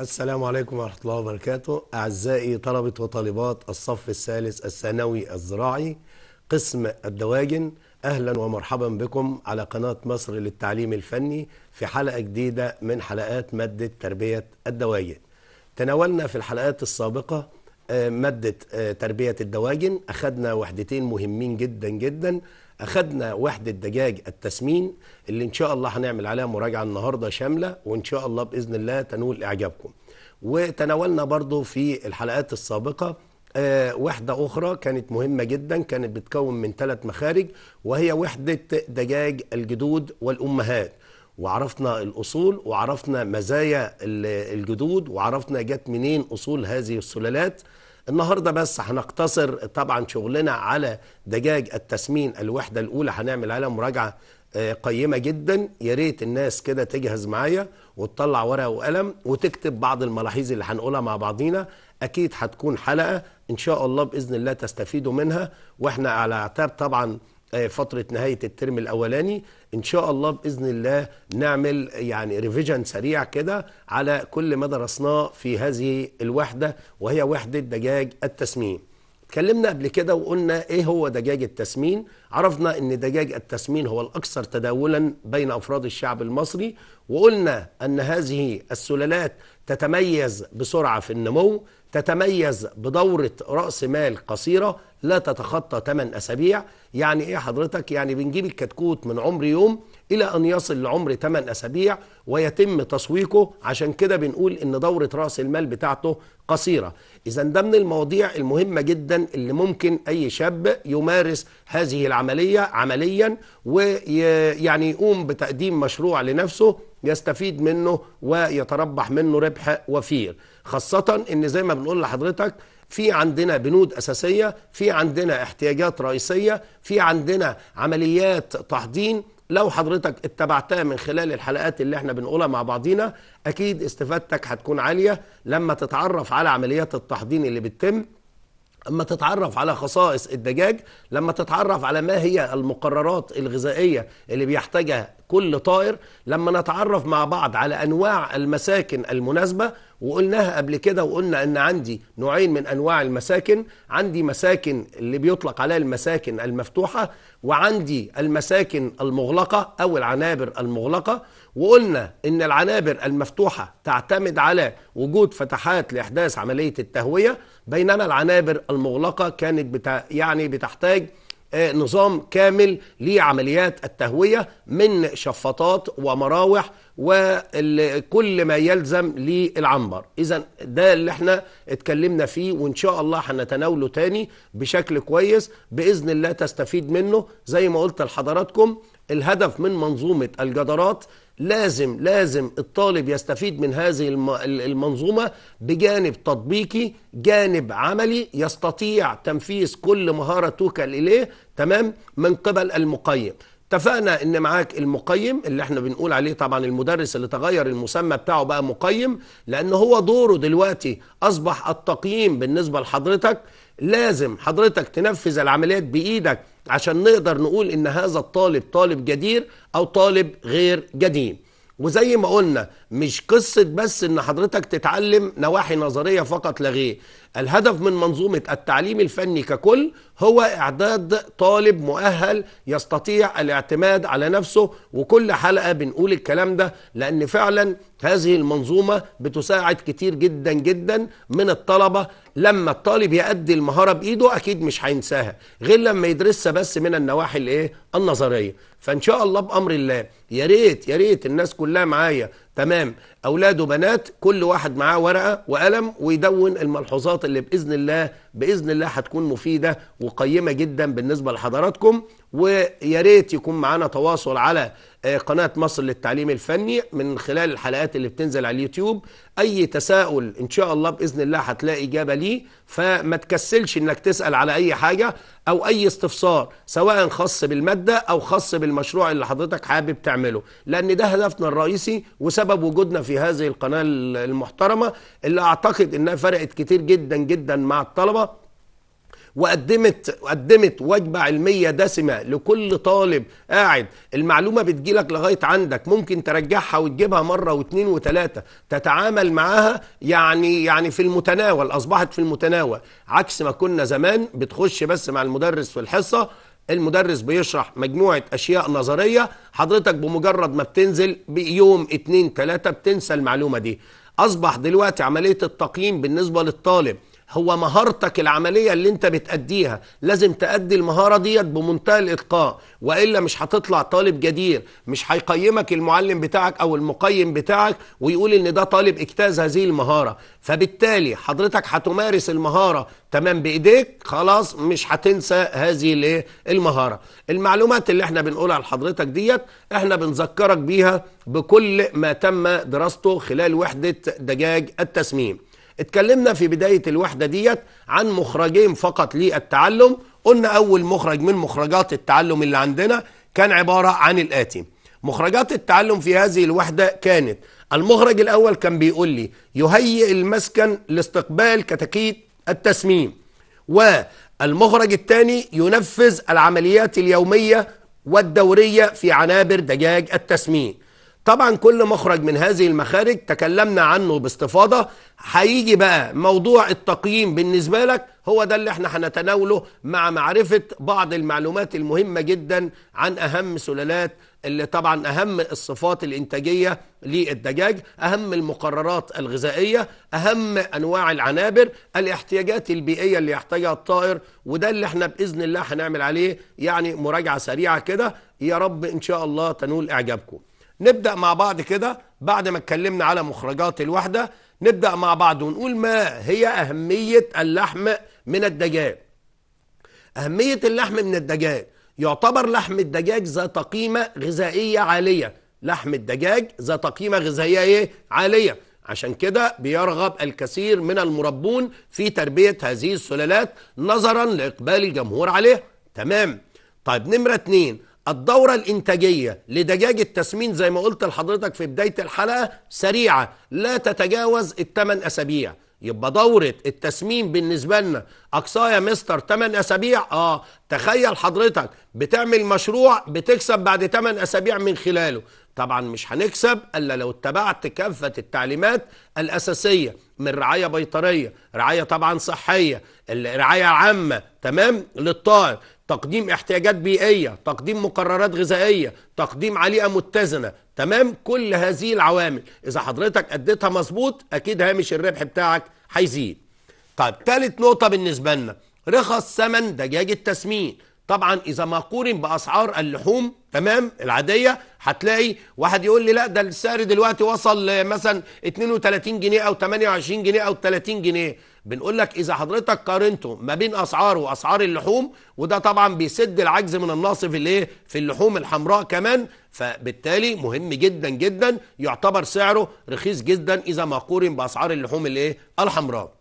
السلام عليكم ورحمة الله وبركاته أعزائي طلبة وطالبات الصف الثالث الثانوي الزراعي قسم الدواجن أهلا ومرحبا بكم على قناة مصر للتعليم الفني في حلقة جديدة من حلقات مادة تربية الدواجن تناولنا في الحلقات السابقة آه، مادة آه، تربية الدواجن أخذنا وحدتين مهمين جدا جدا أخدنا وحدة دجاج التسمين اللي إن شاء الله هنعمل عليها مراجعة النهاردة شاملة وإن شاء الله بإذن الله تنول إعجابكم وتناولنا برضو في الحلقات السابقة آه، وحدة أخرى كانت مهمة جدا كانت بتكون من ثلاث مخارج وهي وحدة دجاج الجدود والأمهات وعرفنا الأصول وعرفنا مزايا الجدود وعرفنا جت منين أصول هذه السلالات النهارده بس هنقتصر طبعا شغلنا على دجاج التسمين الوحده الاولى هنعمل عليها مراجعه آه، قيمة جدا يا ريت الناس كده تجهز معايا وتطلع ورقة وقلم وتكتب بعض الملاحظ اللي هنقولها مع بعضينا أكيد هتكون حلقة إن شاء الله بإذن الله تستفيدوا منها وإحنا على اعتاب طبعا آه، فتره نهايه الترم الاولاني ان شاء الله باذن الله نعمل يعني ريفيجن سريع كده على كل ما درسناه في هذه الوحده وهي وحده دجاج التسمين اتكلمنا قبل كده وقلنا ايه هو دجاج التسمين عرفنا ان دجاج التسمين هو الاكثر تداولا بين افراد الشعب المصري وقلنا ان هذه السلالات تتميز بسرعه في النمو تتميز بدوره راس مال قصيره لا تتخطى 8 أسابيع يعني إيه حضرتك يعني بنجيب الكتكوت من عمر يوم إلى أن يصل لعمر 8 أسابيع ويتم تسويقه عشان كده بنقول إن دورة رأس المال بتاعته قصيرة إذا ده من المواضيع المهمة جدا اللي ممكن أي شاب يمارس هذه العملية عمليا ويعني يقوم بتقديم مشروع لنفسه يستفيد منه ويتربح منه ربح وفير خاصة إن زي ما بنقول لحضرتك في عندنا بنود أساسية في عندنا احتياجات رئيسية في عندنا عمليات تحضين لو حضرتك اتبعتها من خلال الحلقات اللي احنا بنقولها مع بعضينا أكيد استفادتك هتكون عالية لما تتعرف على عمليات التحضين اللي بتتم اما تتعرف على خصائص الدجاج لما تتعرف على ما هي المقررات الغذائيه اللي بيحتاجها كل طائر لما نتعرف مع بعض على انواع المساكن المناسبه وقلناها قبل كده وقلنا ان عندي نوعين من انواع المساكن عندي مساكن اللي بيطلق عليها المساكن المفتوحه وعندي المساكن المغلقه او العنابر المغلقه وقلنا ان العنابر المفتوحه تعتمد على وجود فتحات لاحداث عمليه التهويه بينما العنابر المغلقة كانت بتا يعني بتحتاج آه، نظام كامل لعمليات التهوية من شفاطات ومراوح وكل ما يلزم للعنبر إذا ده اللي احنا اتكلمنا فيه وإن شاء الله هنتناوله تاني بشكل كويس بإذن الله تستفيد منه زي ما قلت لحضراتكم الهدف من منظومة الجدارات لازم لازم الطالب يستفيد من هذه المنظومة بجانب تطبيقي جانب عملي يستطيع تنفيذ كل مهارة توكل إليه تمام من قبل المقيم اتفقنا ان معاك المقيم اللي احنا بنقول عليه طبعا المدرس اللي تغير المسمى بتاعه بقى مقيم لان هو دوره دلوقتي اصبح التقييم بالنسبه لحضرتك لازم حضرتك تنفذ العمليات بايدك عشان نقدر نقول ان هذا الطالب طالب جدير او طالب غير جدير وزي ما قلنا مش قصة بس ان حضرتك تتعلم نواحي نظرية فقط لا غير الهدف من منظومة التعليم الفني ككل هو إعداد طالب مؤهل يستطيع الاعتماد على نفسه وكل حلقة بنقول الكلام ده لأن فعلا هذه المنظومة بتساعد كتير جدا جدا من الطلبة لما الطالب يأدي المهارة بإيده أكيد مش هينساها غير لما يدرسها بس من النواحي الإيه النظرية فإن شاء الله بأمر الله يا ريت يا ريت الناس كلها معايا تمام أولاد وبنات كل واحد معاه ورقة وقلم ويدون الملحوظات اللي بإذن الله باذن الله هتكون مفيده وقيمه جدا بالنسبه لحضراتكم ويا ريت يكون معانا تواصل على آه، قناة مصر للتعليم الفني من خلال الحلقات اللي بتنزل على اليوتيوب أي تساؤل إن شاء الله بإذن الله هتلاقي إجابة ليه فما تكسلش إنك تسأل على أي حاجة أو أي استفسار سواء خاص بالمادة أو خاص بالمشروع اللي حضرتك حابب تعمله لأن ده هدفنا الرئيسي وسبب وجودنا في هذه القناة المحترمة اللي أعتقد إنها فرقت كتير جدا جدا مع الطلبة وقدمت قدمت وجبه علميه دسمه لكل طالب قاعد المعلومه بتجيلك لغايه عندك ممكن ترجعها وتجيبها مره واثنين وثلاثه تتعامل معاها يعني يعني في المتناول اصبحت في المتناول عكس ما كنا زمان بتخش بس مع المدرس في الحصه المدرس بيشرح مجموعة أشياء نظرية حضرتك بمجرد ما بتنزل بيوم اتنين تلاتة بتنسى المعلومة دي أصبح دلوقتي عملية التقييم بالنسبة للطالب هو مهارتك العمليه اللي انت بتاديها لازم تادي المهاره ديت بمنتهى الاتقاء والا مش هتطلع طالب جدير مش هيقيمك المعلم بتاعك او المقيم بتاعك ويقول ان ده طالب اجتاز هذه المهاره فبالتالي حضرتك هتمارس المهاره تمام بايديك خلاص مش هتنسى هذه المهاره المعلومات اللي احنا بنقولها لحضرتك ديت احنا بنذكرك بيها بكل ما تم دراسته خلال وحده دجاج التسميم اتكلمنا في بداية الوحدة ديت عن مخرجين فقط للتعلم قلنا أول مخرج من مخرجات التعلم اللي عندنا كان عبارة عن الآتي مخرجات التعلم في هذه الوحدة كانت المخرج الأول كان بيقول لي يهيئ المسكن لاستقبال كتاكيت التسميم والمخرج الثاني ينفذ العمليات اليومية والدورية في عنابر دجاج التسميم طبعا كل مخرج من هذه المخارج تكلمنا عنه باستفاضة هيجي بقى موضوع التقييم بالنسبة لك هو ده اللي احنا هنتناوله مع معرفة بعض المعلومات المهمة جدا عن أهم سلالات اللي طبعا أهم الصفات الإنتاجية للدجاج أهم المقررات الغذائية أهم أنواع العنابر الاحتياجات البيئية اللي يحتاجها الطائر وده اللي احنا بإذن الله هنعمل عليه يعني مراجعة سريعة كده يا رب إن شاء الله تنول إعجابكم نبدأ مع بعض كده بعد ما اتكلمنا على مخرجات الوحدة نبدأ مع بعض ونقول ما هي أهمية اللحم من الدجاج أهمية اللحم من الدجاج يعتبر لحم الدجاج ذات قيمة غذائية عالية لحم الدجاج ذات قيمة غذائية إيه؟ عالية عشان كده بيرغب الكثير من المربون في تربية هذه السلالات نظرا لإقبال الجمهور عليها تمام طيب نمرة اتنين الدورة الإنتاجية لدجاج التسمين زي ما قلت لحضرتك في بداية الحلقة سريعة لا تتجاوز الثمان أسابيع يبقى دورة التسمين بالنسبة لنا أقصاها يا مستر 8 أسابيع آه تخيل حضرتك بتعمل مشروع بتكسب بعد 8 أسابيع من خلاله طبعا مش هنكسب الا لو اتبعت كافه التعليمات الاساسيه من رعايه بيطريه، رعايه طبعا صحيه، الرعايه عامه تمام للطائر، تقديم احتياجات بيئية تقديم مقررات غذائية تقديم عليئة متزنة تمام كل هذه العوامل إذا حضرتك أديتها مظبوط أكيد هامش الربح بتاعك هيزيد طيب ثالث نقطة بالنسبة لنا رخص ثمن دجاج التسمين طبعا اذا ما قورن باسعار اللحوم تمام العاديه هتلاقي واحد يقول لي لا ده السعر دلوقتي وصل مثلا 32 جنيه او 28 جنيه او 30 جنيه بنقول لك اذا حضرتك قارنته ما بين اسعاره واسعار اللحوم وده طبعا بيسد العجز من الناصف في الايه في اللحوم الحمراء كمان فبالتالي مهم جدا جدا يعتبر سعره رخيص جدا اذا ما قورن باسعار اللحوم الايه الحمراء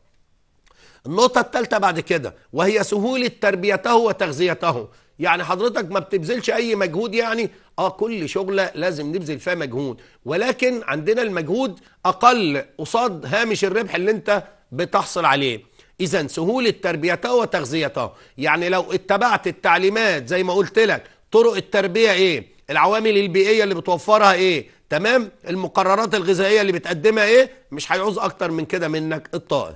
النقطة الثالثة بعد كده وهي سهولة تربيته وتغذيته يعني حضرتك ما بتبذلش اي مجهود يعني اه كل شغلة لازم نبذل فيها مجهود ولكن عندنا المجهود اقل قصاد هامش الربح اللي انت بتحصل عليه إذا سهولة تربيته وتغذيته يعني لو اتبعت التعليمات زي ما قلت لك طرق التربية إيه العوامل البيئية اللي بتوفرها إيه تمام المقررات الغذائية اللي بتقدمها إيه مش هيعوز أكتر من كده منك الطائر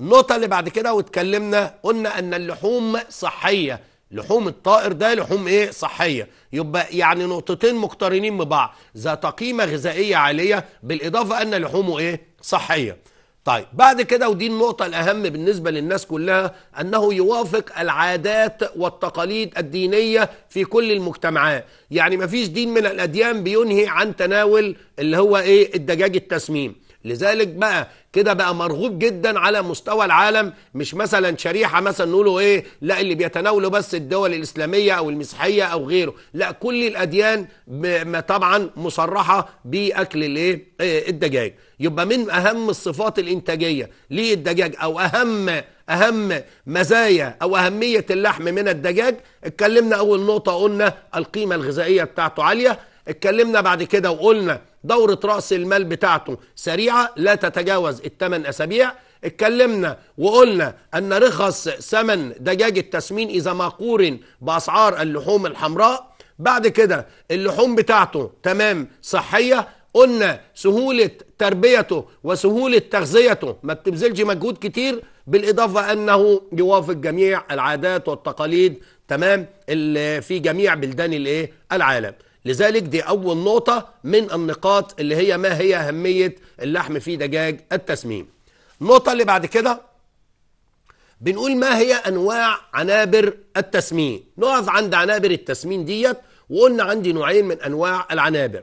النقطة اللي بعد كده واتكلمنا قلنا أن اللحوم صحية لحوم الطائر ده لحوم ايه صحيه يبقى يعني نقطتين مقترنين ببعض ذات قيمه غذائيه عاليه بالاضافه ان لحومه ايه صحيه طيب بعد كده ودي النقطة الأهم بالنسبة للناس كلها أنه يوافق العادات والتقاليد الدينية في كل المجتمعات يعني مفيش دين من الأديان بينهي عن تناول اللي هو إيه الدجاج التسميم لذلك بقى كده بقى مرغوب جدا على مستوى العالم مش مثلا شريحه مثلا نقوله ايه لا اللي بيتناوله بس الدول الاسلاميه او المسيحيه او غيره لا كل الاديان طبعا مصرحه باكل الايه إيه، الدجاج يبقى من اهم الصفات الانتاجيه للدجاج او اهم اهم مزايا او اهميه اللحم من الدجاج اتكلمنا اول نقطه قلنا القيمه الغذائيه بتاعته عاليه اتكلمنا بعد كده وقلنا دورة رأس المال بتاعته سريعة لا تتجاوز الثمان أسابيع اتكلمنا وقلنا أن رخص ثمن دجاج التسمين إذا ما قورن بأسعار اللحوم الحمراء بعد كده اللحوم بتاعته تمام صحية قلنا سهولة تربيته وسهولة تغذيته ما بتبذلش مجهود كتير بالإضافة أنه يوافق جميع العادات والتقاليد تمام اللي في جميع بلدان الايه العالم لذلك دي أول نقطة من النقاط اللي هي ما هي أهمية اللحم في دجاج التسميم النقطة اللي بعد كده بنقول ما هي أنواع عنابر التسمين نقف عند عنابر التسمين ديت وقلنا عندي نوعين من أنواع العنابر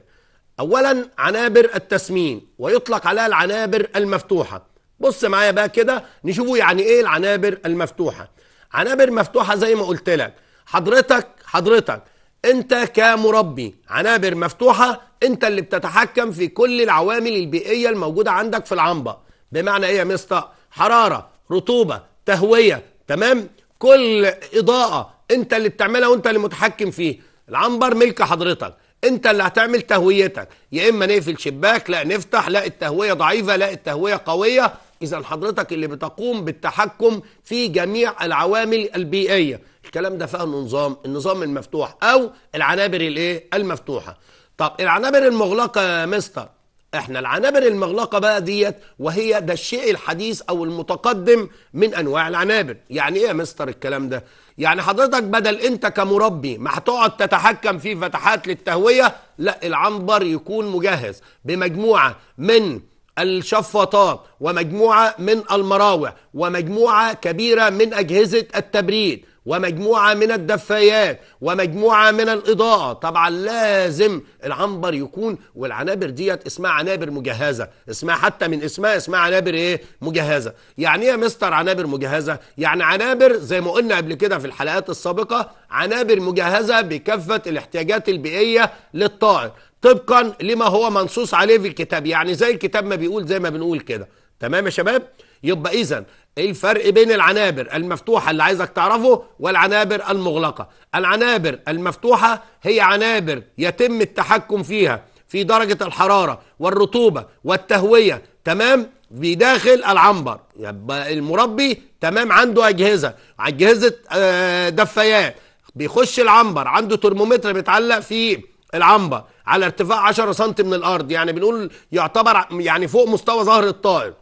أولا عنابر التسمين ويطلق عليها العنابر المفتوحة بص معايا بقى كده نشوفوا يعني إيه العنابر المفتوحة عنابر مفتوحة زي ما قلت لك حضرتك حضرتك انت كمربي عنابر مفتوحه انت اللي بتتحكم في كل العوامل البيئيه الموجوده عندك في العنبه بمعنى ايه يا مستر حراره رطوبه تهويه تمام كل اضاءه انت اللي بتعملها وانت اللي متحكم فيه العنبر ملك حضرتك انت اللي هتعمل تهويتك يا اما نقفل شباك لا نفتح لا التهويه ضعيفه لا التهويه قويه اذا حضرتك اللي بتقوم بالتحكم في جميع العوامل البيئيه الكلام ده فهم نظام النظام المفتوح او العنابر الايه المفتوحه طب العنابر المغلقه يا مستر احنا العنابر المغلقه بقى ديت وهي ده الشيء الحديث او المتقدم من انواع العنابر يعني ايه يا مستر الكلام ده يعني حضرتك بدل انت كمربي ما هتقعد تتحكم في فتحات للتهويه لا العنبر يكون مجهز بمجموعه من الشفاطات ومجموعه من المراوح ومجموعه كبيره من اجهزه التبريد ومجموعة من الدفايات ومجموعة من الإضاءة طبعا لازم العنبر يكون والعنابر ديت اسمها عنابر مجهزة اسمها حتى من اسمها اسمها عنابر ايه مجهزة يعني ايه يا مستر عنابر مجهزة يعني عنابر زي ما قلنا قبل كده في الحلقات السابقة عنابر مجهزة بكافة الاحتياجات البيئية للطائر طبقا لما هو منصوص عليه في الكتاب يعني زي الكتاب ما بيقول زي ما بنقول كده تمام يا شباب يبقى اذا ايه الفرق بين العنابر المفتوحة اللي عايزك تعرفه والعنابر المغلقة العنابر المفتوحة هي عنابر يتم التحكم فيها في درجة الحرارة والرطوبة والتهوية تمام بداخل العنبر يبقى المربي تمام عنده أجهزة أجهزة آه، دفايات بيخش العنبر عنده ترمومتر بيتعلق في العنبر على ارتفاع 10 سم من الارض يعني بنقول يعتبر يعني فوق مستوى ظهر الطائر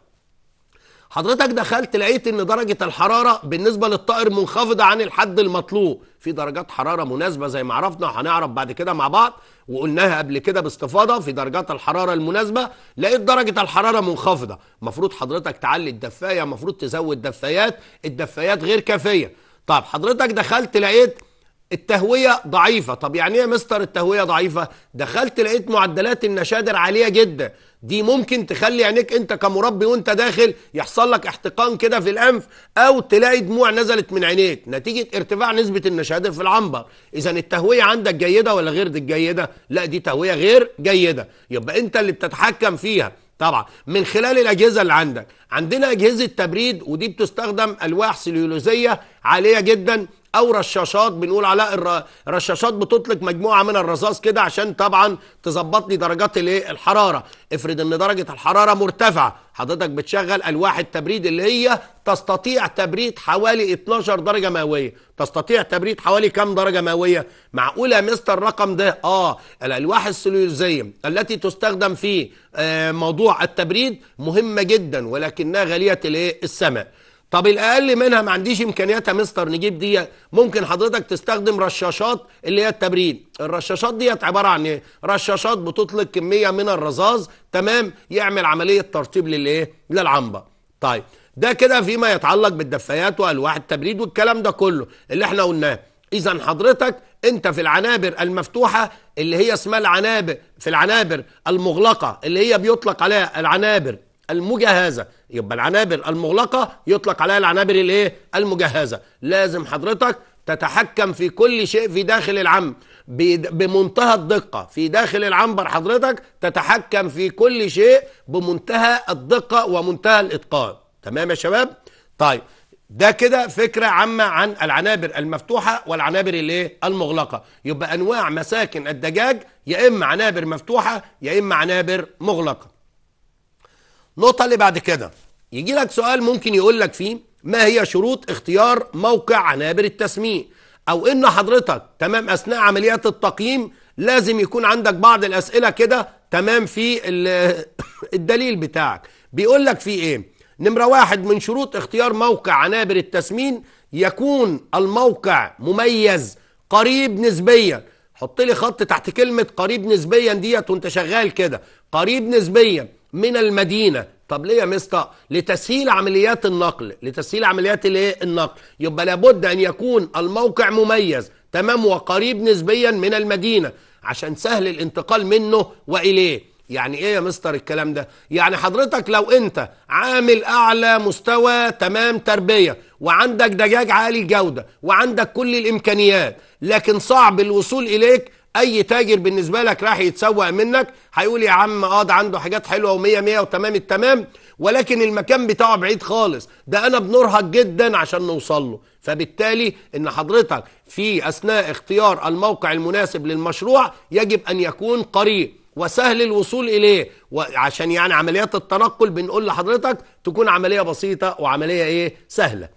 حضرتك دخلت لقيت ان درجه الحراره بالنسبه للطائر منخفضه عن الحد المطلوب في درجات حراره مناسبه زي ما عرفنا وهنعرف بعد كده مع بعض وقلناها قبل كده باستفاضه في درجات الحراره المناسبه لقيت درجه الحراره منخفضه المفروض حضرتك تعلي الدفايه المفروض تزود دفايات الدفايات غير كافيه طب حضرتك دخلت لقيت التهوية ضعيفة طب يعني ايه مستر التهوية ضعيفة دخلت لقيت معدلات النشادر عالية جدا دي ممكن تخلي عينيك انت كمربي وانت داخل يحصل لك احتقان كده في الانف او تلاقي دموع نزلت من عينيك نتيجة ارتفاع نسبة النشادر في العنبر اذا التهوية عندك جيدة ولا غير جيدة لا دي تهوية غير جيدة يبقى انت اللي بتتحكم فيها طبعا من خلال الاجهزه اللي عندك عندنا اجهزه تبريد ودي بتستخدم الواح سليولوزيه عاليه جدا او رشاشات بنقول على الرشاشات بتطلق مجموعه من الرصاص كده عشان طبعا تظبط لي درجات الايه الحراره افرض ان درجه الحراره مرتفعه حضرتك بتشغل الواح التبريد اللي هي تستطيع تبريد حوالي 12 درجه مئويه تستطيع تبريد حوالي كام درجه مئويه معقوله يا مستر الرقم ده اه الالواح السلولوزيه التي تستخدم في آه موضوع التبريد مهمه جدا ولكنها غاليه الايه السماء طب الاقل منها ما عنديش امكانيات يا مستر نجيب دي ممكن حضرتك تستخدم رشاشات اللي هي التبريد الرشاشات ديت عباره عن ايه رشاشات بتطلق كميه من الرذاذ تمام يعمل عمليه ترطيب للايه للعنبه طيب ده كده فيما يتعلق بالدفايات والواح التبريد والكلام ده كله اللي احنا قلناه اذا حضرتك انت في العنابر المفتوحه اللي هي اسمها العنابر في العنابر المغلقه اللي هي بيطلق عليها العنابر المجهزه يبقى العنابر المغلقه يطلق عليها العنابر الايه المجهزه لازم حضرتك تتحكم في كل شيء في داخل العم بمنتهى الدقه في داخل العنبر حضرتك تتحكم في كل شيء بمنتهى الدقه ومنتهى الاتقان تمام يا شباب طيب ده كده فكرة عامة عن العنابر المفتوحة والعنابر الايه المغلقة يبقى أنواع مساكن الدجاج يا إما عنابر مفتوحة يا إما عنابر مغلقة النقطة اللي بعد كده يجي لك سؤال ممكن يقول لك فيه ما هي شروط اختيار موقع عنابر التسميم او ان حضرتك تمام اثناء عمليات التقييم لازم يكون عندك بعض الاسئله كده تمام في الدليل بتاعك بيقول لك في ايه نمره واحد من شروط اختيار موقع عنابر التسمين يكون الموقع مميز قريب نسبيا حط لي خط تحت كلمه قريب نسبيا ديت وانت شغال كده قريب نسبيا من المدينة طب ليه يا مستر لتسهيل عمليات النقل لتسهيل عمليات الايه النقل يبقى لابد ان يكون الموقع مميز تمام وقريب نسبيا من المدينة عشان سهل الانتقال منه واليه يعني ايه يا مستر الكلام ده يعني حضرتك لو انت عامل اعلى مستوى تمام تربية وعندك دجاج عالي الجودة وعندك كل الامكانيات لكن صعب الوصول اليك اي تاجر بالنسبه لك راح يتسوق منك هيقول يا عم اه ده عنده حاجات حلوه و100 100 وتمام التمام ولكن المكان بتاعه بعيد خالص ده انا بنرهق جدا عشان نوصل له فبالتالي ان حضرتك في اثناء اختيار الموقع المناسب للمشروع يجب ان يكون قريب وسهل الوصول اليه وعشان يعني عمليات التنقل بنقول لحضرتك تكون عمليه بسيطه وعمليه ايه سهله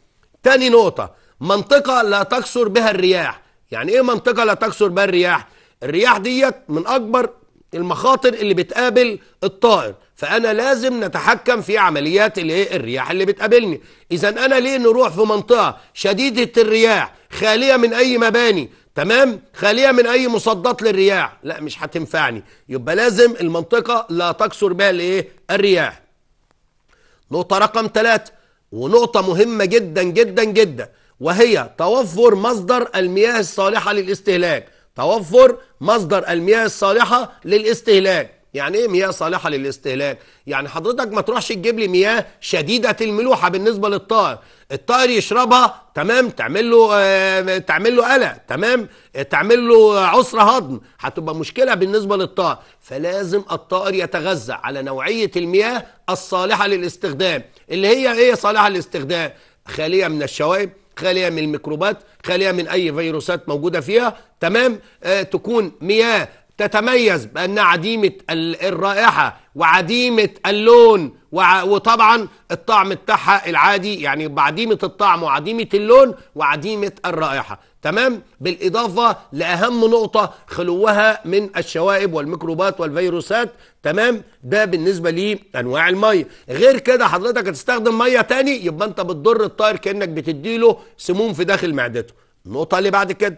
تاني نقطه منطقه لا تكثر بها الرياح يعني ايه منطقه لا تكثر بها الرياح الرياح ديت من اكبر المخاطر اللي بتقابل الطائر فانا لازم نتحكم في عمليات الايه الرياح اللي بتقابلني اذا انا ليه نروح في منطقه شديده الرياح خاليه من اي مباني تمام خاليه من اي مصدات للرياح لا مش هتنفعني يبقى لازم المنطقه لا تكثر بها الايه الرياح نقطه رقم ثلاثة ونقطه مهمه جدا جدا جدا وهي توفر مصدر المياه الصالحه للاستهلاك توفر مصدر المياه الصالحة للاستهلاك يعني ايه مياه صالحة للاستهلاك يعني حضرتك ما تروحش تجيب لي مياه شديدة الملوحة بالنسبة للطائر الطائر يشربها تمام تعمل له آه تعمل له قلق تمام آه، تعمل له عسر هضم هتبقى مشكلة بالنسبة للطائر فلازم الطائر يتغذى على نوعية المياه الصالحة للاستخدام اللي هي ايه صالحة للاستخدام خالية من الشوائب خاليه من الميكروبات خاليه من اي فيروسات موجوده فيها تمام آه تكون مياه تتميز بأنها عديمة الرائحة وعديمة اللون وطبعا الطعم بتاعها العادي يعني بعديمة الطعم وعديمة اللون وعديمة الرائحة تمام بالإضافة لأهم نقطة خلوها من الشوائب والميكروبات والفيروسات تمام ده بالنسبة لأنواع المية غير كده حضرتك هتستخدم مية تاني يبقى أنت بتضر الطائر كأنك بتديله سموم في داخل معدته النقطة اللي بعد كده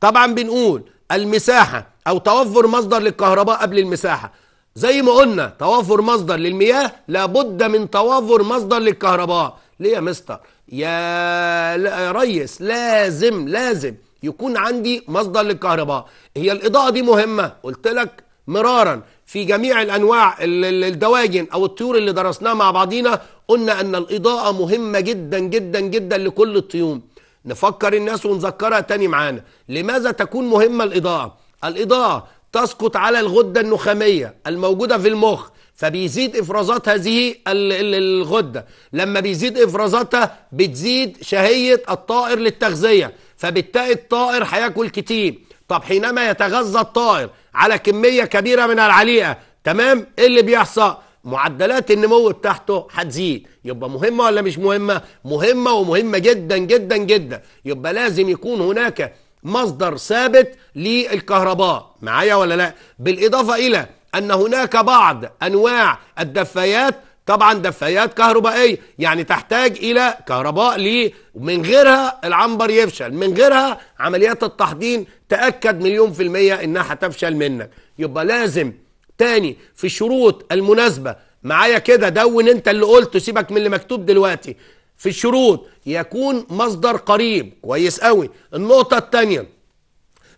طبعا بنقول المساحة أو توفر مصدر للكهرباء قبل المساحة زي ما قلنا توافر مصدر للمياه لابد من توافر مصدر للكهرباء ليه يا مستر يا ريس لازم لازم يكون عندي مصدر للكهرباء هي الإضاءة دي مهمة قلت لك مرارا في جميع الأنواع الدواجن أو الطيور اللي درسناها مع بعضينا قلنا أن الإضاءة مهمة جدا جدا جدا لكل الطيور نفكر الناس ونذكرها تاني معانا لماذا تكون مهمة الإضاءة؟ الإضاءة تسقط على الغدة النخامية الموجودة في المخ فبيزيد افرازات هذه الغده لما بيزيد افرازاتها بتزيد شهيه الطائر للتغذيه فبالتالي الطائر هياكل كتير طب حينما يتغذى الطائر على كميه كبيره من العليقه تمام ايه اللي بيحصل معدلات النمو بتاعته هتزيد يبقى مهمه ولا مش مهمه مهمه ومهمه جدا جدا جدا يبقى لازم يكون هناك مصدر ثابت للكهرباء معايا ولا لا بالاضافه الى أن هناك بعض أنواع الدفايات طبعا دفايات كهربائية يعني تحتاج إلى كهرباء ليه من غيرها العنبر يفشل من غيرها عمليات التحضين تأكد مليون في المية إنها هتفشل منك يبقى لازم تاني في شروط المناسبة معايا كده دون انت اللي قلته سيبك من اللي مكتوب دلوقتي في الشروط يكون مصدر قريب كويس قوي النقطة التانية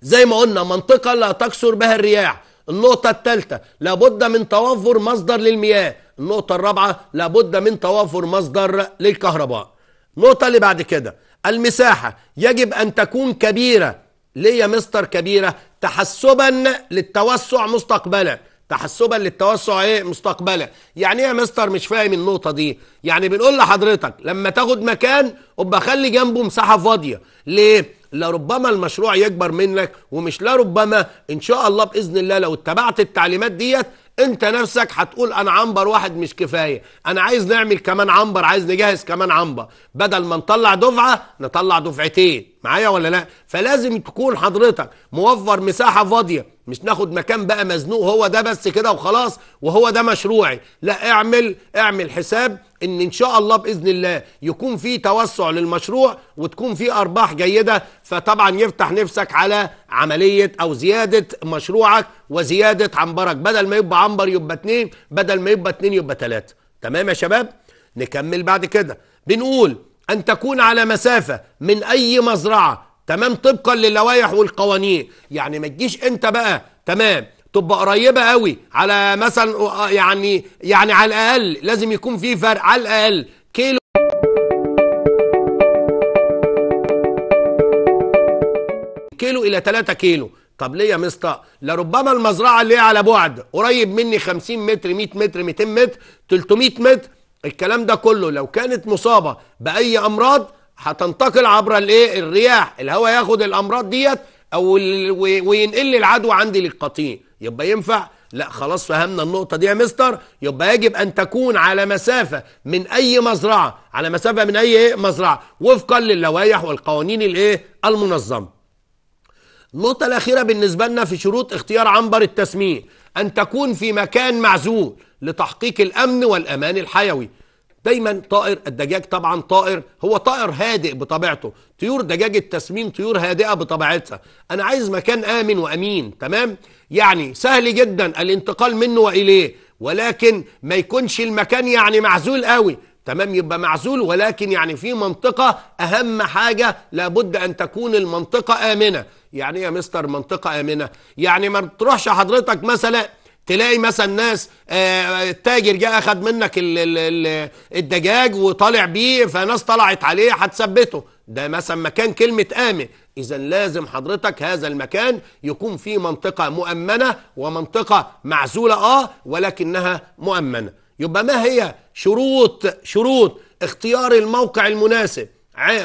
زي ما قلنا منطقة لا تكثر بها الرياح النقطة الثالثة لابد من توفر مصدر للمياه النقطة الرابعة لابد من توفر مصدر للكهرباء النقطة اللي بعد كده المساحة يجب أن تكون كبيرة ليه يا مستر كبيرة تحسبا للتوسع مستقبلا تحسبا للتوسع ايه مستقبلا يعني ايه يا مستر مش فاهم النقطه دي يعني بنقول لحضرتك لما تاخد مكان ابقى خلي جنبه مساحه فاضيه ليه لربما المشروع يكبر منك ومش لربما ان شاء الله باذن الله لو اتبعت التعليمات ديت انت نفسك هتقول انا عنبر واحد مش كفايه انا عايز نعمل كمان عنبر عايز نجهز كمان عنبر بدل ما نطلع دفعه نطلع دفعتين معايا ولا لا فلازم تكون حضرتك موفر مساحه فاضيه مش ناخد مكان بقى مزنوق هو ده بس كده وخلاص وهو ده مشروعي لا اعمل اعمل حساب ان ان شاء الله باذن الله يكون في توسع للمشروع وتكون في ارباح جيده فطبعا يفتح نفسك على عمليه او زياده مشروعك وزياده عنبرك بدل ما يبقى عنبر يبقى اتنين بدل ما يبقى اتنين يبقى تلاته تمام يا شباب نكمل بعد كده بنقول ان تكون على مسافه من اي مزرعه تمام طبقا للوائح والقوانين يعني ما تجيش انت بقى تمام تبقى قريبه قوي على مثلا يعني يعني على الاقل لازم يكون في فرق على الاقل كيلو كيلو الى 3 كيلو طب ليه يا مستر لربما المزرعه اللي هي على بعد قريب مني 50 متر 100 متر 200 متر 300 متر الكلام ده كله لو كانت مصابه باي امراض هتنتقل عبر الايه الرياح الهواء ياخد الامراض ديت او وينقل العدوى عندي للقطيع يبقى ينفع لا خلاص فهمنا النقطة دي يا مستر يبقى يجب أن تكون على مسافة من أي مزرعة على مسافة من أي مزرعة وفقا للوائح والقوانين الإيه المنظمة النقطة الأخيرة بالنسبة لنا في شروط اختيار عنبر التسمين أن تكون في مكان معزول لتحقيق الأمن والأمان الحيوي دايما طائر الدجاج طبعا طائر هو طائر هادئ بطبيعته طيور دجاج التسمين طيور هادئة بطبيعتها أنا عايز مكان آمن وأمين تمام يعني سهل جدا الانتقال منه واليه ولكن ما يكونش المكان يعني معزول قوي تمام يبقى معزول ولكن يعني في منطقة أهم حاجة لابد أن تكون المنطقة آمنة يعني إيه يا مستر منطقة آمنة يعني ما تروحش حضرتك مثلا تلاقي مثلا ناس التاجر آه، جه اخد منك الدجاج وطالع بيه فناس طلعت عليه هتثبته ده مثلا مكان كلمة آمن إذا لازم حضرتك هذا المكان يكون فيه منطقة مؤمنة ومنطقة معزولة آه ولكنها مؤمنة يبقى ما هي شروط شروط اختيار الموقع المناسب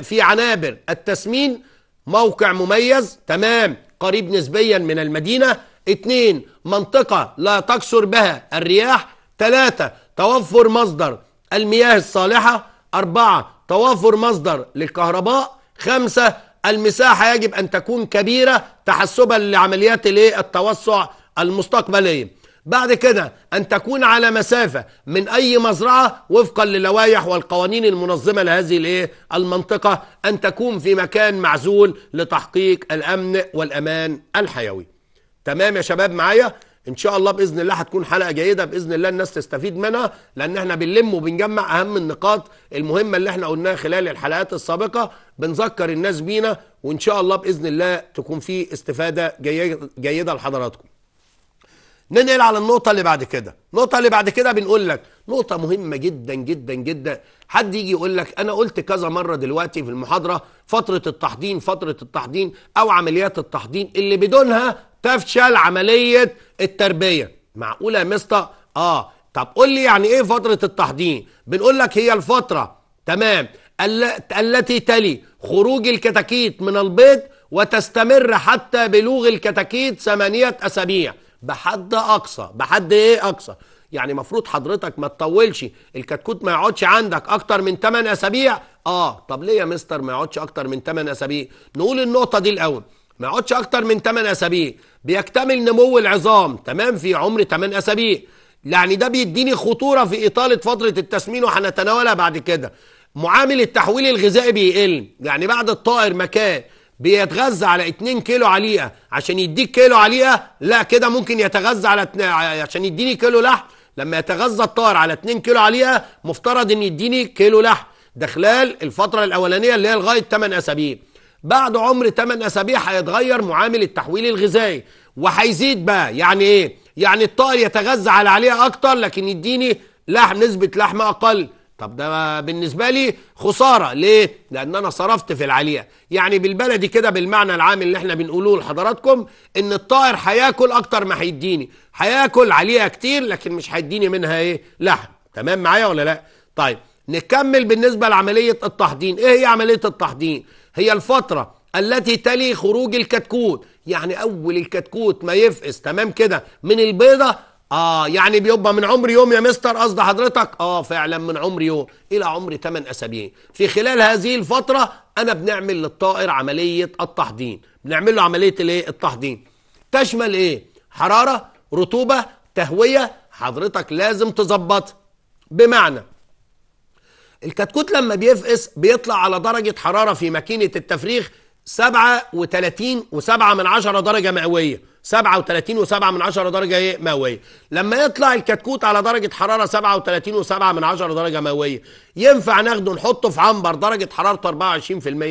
في عنابر التسمين موقع مميز تمام قريب نسبيا من المدينة اثنين منطقة لا تكثر بها الرياح ثلاثة توفر مصدر المياه الصالحة أربعة توفر مصدر للكهرباء خمسة المساحة يجب أن تكون كبيرة تحسبا لعمليات التوسع المستقبلية بعد كده أن تكون على مسافة من أي مزرعة وفقا للوائح والقوانين المنظمة لهذه المنطقة أن تكون في مكان معزول لتحقيق الأمن والأمان الحيوي تمام يا شباب معايا ان شاء الله باذن الله هتكون حلقه جيده باذن الله الناس تستفيد منها لان احنا بنلم وبنجمع اهم النقاط المهمه اللي احنا قلناها خلال الحلقات السابقه بنذكر الناس بينا وان شاء الله باذن الله تكون في استفاده جيده لحضراتكم ننقل على النقطه اللي بعد كده النقطه اللي بعد كده بنقول لك نقطه مهمه جدا جدا جدا حد يجي يقول لك انا قلت كذا مره دلوقتي في المحاضره فتره التحضين فتره التحضين او عمليات التحضين اللي بدونها تفشل عملية التربية معقولة يا مستر اه طب قول لي يعني ايه فترة التحضين؟ بنقول لك هي الفترة تمام التي تلي خروج الكتاكيت من البيض وتستمر حتى بلوغ الكتاكيت ثمانية أسابيع بحد أقصى بحد إيه أقصى يعني مفروض حضرتك ما تطولش الكتكوت ما يقعدش عندك أكتر من 8 أسابيع آه طب ليه يا مستر ما يقعدش أكتر من 8 أسابيع نقول النقطة دي الأول ما يقعدش اكتر من 8 اسابيع بيكتمل نمو العظام تمام في عمر 8 اسابيع يعني ده بيديني خطوره في اطاله فتره التسمين وهنتناولها بعد كده معامل التحويل الغذائي بيقل يعني بعد الطائر ما كان بيتغذى على 2 كيلو عليقه عشان يديك كيلو عليقه لا كده ممكن يتغذى على تنا... عشان يديني كيلو لحم لما يتغذى الطائر على 2 كيلو عليقه مفترض ان يديني كيلو لحم ده خلال الفتره الاولانيه اللي هي لغايه 8 اسابيع بعد عمر 8 اسابيع هيتغير معامل التحويل الغذائي وهيزيد بقى يعني ايه يعني الطائر يتغذى على عليها اكتر لكن يديني لحم نسبه لحم اقل طب ده بالنسبة لي خسارة ليه؟ لأن أنا صرفت في العليه يعني بالبلدي كده بالمعنى العام اللي احنا بنقوله لحضراتكم إن الطائر هياكل أكتر ما هيديني هياكل عليها كتير لكن مش هيديني منها إيه؟ لحم تمام معايا ولا لأ؟ طيب نكمل بالنسبة لعملية التحضين إيه هي عملية التحضين؟ هي الفترة التي تلي خروج الكتكوت يعني أول الكتكوت ما يفقس تمام كده من البيضة آه يعني بيبقى من عمر يوم يا مستر قصد حضرتك آه فعلا من عمر يوم إلى عمر 8 أسابيع في خلال هذه الفترة أنا بنعمل للطائر عملية التحضين بنعمل له عملية الإيه التحضين تشمل إيه حرارة رطوبة تهوية حضرتك لازم تظبط بمعنى الكتكوت لما بيفقس بيطلع على درجة حرارة في ماكينة التفريغ 37 و7 من 10 درجة مئوية 37 و7 من 10 درجة إيه؟ مئوية لما يطلع الكتكوت على درجة حرارة 37 و7 من 10 درجة مئوية ينفع ناخده نحطه في عنبر درجة حرارته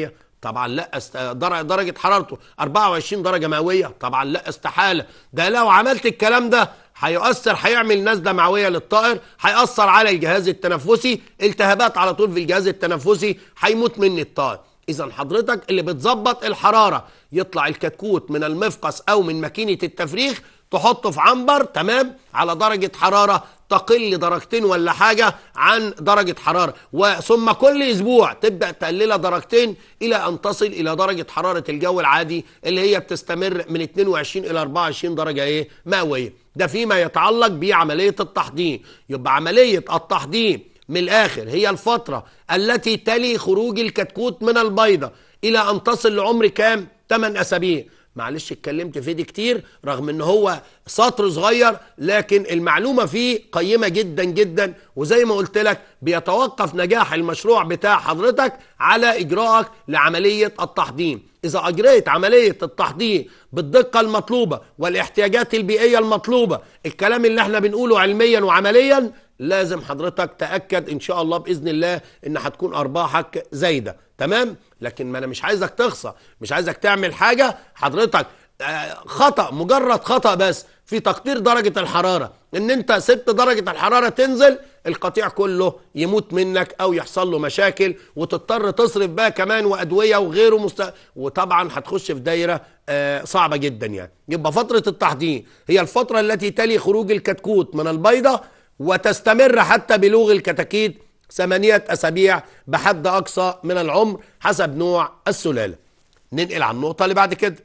24% طبعا لا است... درجة حرارته 24 درجة مئوية طبعا لا استحالة ده لو عملت الكلام ده هيؤثر هيعمل نزله معويه للطائر هيأثر على الجهاز التنفسي التهابات على طول في الجهاز التنفسي هيموت مني الطائر اذا حضرتك اللي بتظبط الحراره يطلع الكتكوت من المفقس او من ماكينه التفريخ تحطه في عنبر تمام على درجه حراره تقل درجتين ولا حاجة عن درجة حرارة وثم كل أسبوع تبدأ تقللها درجتين إلى أن تصل إلى درجة حرارة الجو العادي اللي هي بتستمر من 22 إلى 24 درجة إيه مئوية ده فيما يتعلق بعملية التحضين يبقى عملية التحضين من الآخر هي الفترة التي تلي خروج الكتكوت من البيضة إلى أن تصل لعمر كام؟ 8 أسابيع معلش اتكلمت في دي كتير رغم ان هو سطر صغير لكن المعلومه فيه قيمه جدا جدا وزي ما قلت لك بيتوقف نجاح المشروع بتاع حضرتك على اجراءك لعمليه التحضين اذا اجريت عمليه التحضين بالدقه المطلوبه والاحتياجات البيئيه المطلوبه الكلام اللي احنا بنقوله علميا وعمليا لازم حضرتك تاكد ان شاء الله باذن الله ان هتكون ارباحك زايده تمام لكن ما انا مش عايزك تخسر مش عايزك تعمل حاجه حضرتك آه، خطا مجرد خطا بس في تقدير درجه الحراره ان انت سبت درجه الحراره تنزل القطيع كله يموت منك او يحصل له مشاكل وتضطر تصرف بقى كمان وادويه وغيره مست... وطبعا هتخش في دايره آه، صعبه جدا يعني يبقى فتره التحضير هي الفتره التي تلي خروج الكتكوت من البيضه وتستمر حتى بلوغ الكتاكيت ثمانية أسابيع بحد أقصى من العمر حسب نوع السلالة ننقل على النقطة اللي بعد كده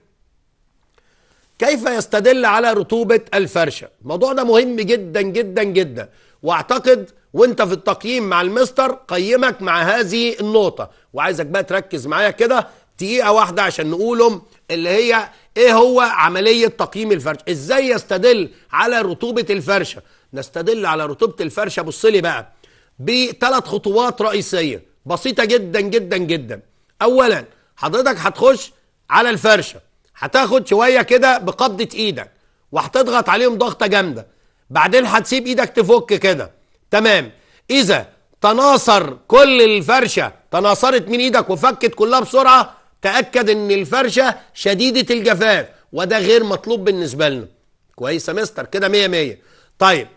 كيف يستدل على رطوبة الفرشة الموضوع ده مهم جدا جدا جدا واعتقد وانت في التقييم مع المستر قيمك مع هذه النقطة وعايزك بقى تركز معايا كده دقيقة واحدة عشان نقولهم اللي هي ايه هو عملية تقييم الفرشة ازاي يستدل على رطوبة الفرشة نستدل على رطوبة الفرشة بص لي بقى بثلاث خطوات رئيسيه بسيطه جدا جدا جدا اولا حضرتك هتخش على الفرشه هتاخد شويه كده بقبضه ايدك وهتضغط عليهم ضغطه جامده بعدين هتسيب ايدك تفك كده تمام اذا تناصر كل الفرشه تناصرت من ايدك وفكت كلها بسرعه تاكد ان الفرشه شديده الجفاف وده غير مطلوب بالنسبه لنا كويس يا مستر كده 100 100 طيب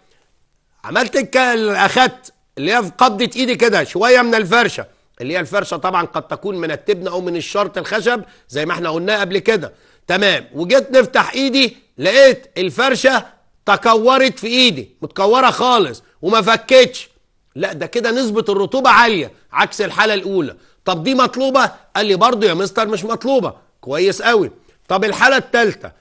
عملت الك... اخدت اللي هي في قبضة ايدي كده شوية من الفرشة اللي هي الفرشة طبعا قد تكون من التبن او من الشرط الخشب زي ما احنا قلناه قبل كده تمام وجيت نفتح ايدي لقيت الفرشة تكورت في ايدي متكورة خالص وما فكتش لا ده كده نسبة الرطوبة عالية عكس الحالة الاولى طب دي مطلوبة قال لي برضو يا مستر مش مطلوبة كويس قوي طب الحالة الثالثة